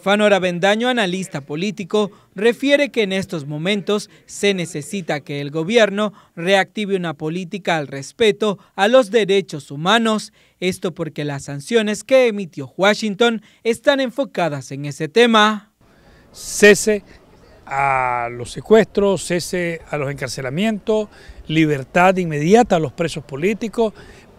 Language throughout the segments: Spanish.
Fanora Bendaño, analista político, refiere que en estos momentos se necesita que el gobierno reactive una política al respeto a los derechos humanos, esto porque las sanciones que emitió Washington están enfocadas en ese tema. Cese a los secuestros, cese a los encarcelamientos, libertad inmediata a los presos políticos,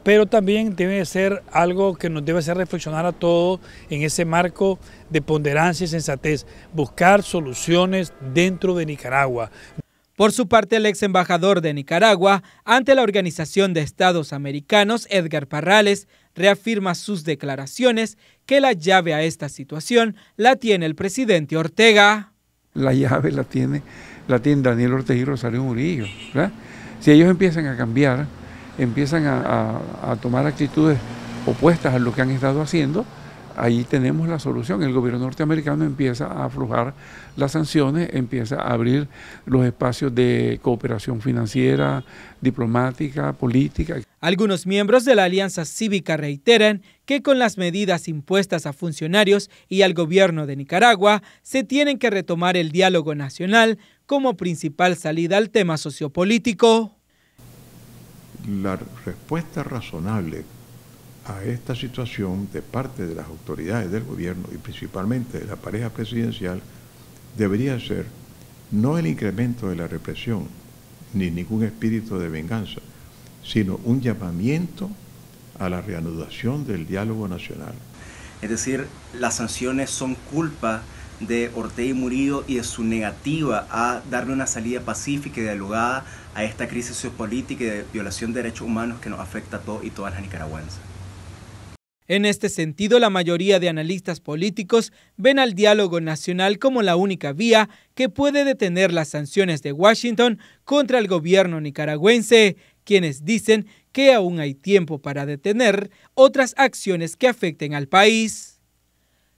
pero también debe ser algo que nos debe hacer reflexionar a todos en ese marco de ponderancia y sensatez, buscar soluciones dentro de Nicaragua. Por su parte, el ex embajador de Nicaragua ante la Organización de Estados Americanos, Edgar Parrales, reafirma sus declaraciones que la llave a esta situación la tiene el presidente Ortega. La llave la tiene, la Daniel Ortega y Rosario Murillo. Si ellos empiezan a cambiar empiezan a, tomar actitudes opuestas a lo que han estado haciendo, ahí tenemos la solución. El gobierno norteamericano empieza a aflojar las sanciones, empieza a abrir los espacios de cooperación financiera, diplomática, política. Algunos miembros de la Alianza Cívica reiteran que con las medidas impuestas a funcionarios y al gobierno de Nicaragua, se tienen que retomar el diálogo nacional como principal salida al tema sociopolítico la respuesta razonable a esta situación de parte de las autoridades del gobierno y principalmente de la pareja presidencial debería ser no el incremento de la represión ni ningún espíritu de venganza, sino un llamamiento a la reanudación del diálogo nacional. Es decir, las sanciones son culpa de Ortega y Murillo y de su negativa a darle una salida pacífica y dialogada a esta crisis geopolítica y de violación de derechos humanos que nos afecta a todos y todas las nicaragüenses. En este sentido, la mayoría de analistas políticos ven al diálogo nacional como la única vía que puede detener las sanciones de Washington contra el gobierno nicaragüense, quienes dicen que aún hay tiempo para detener otras acciones que afecten al país.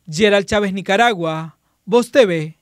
Gerald Chávez, Nicaragua. Voz TV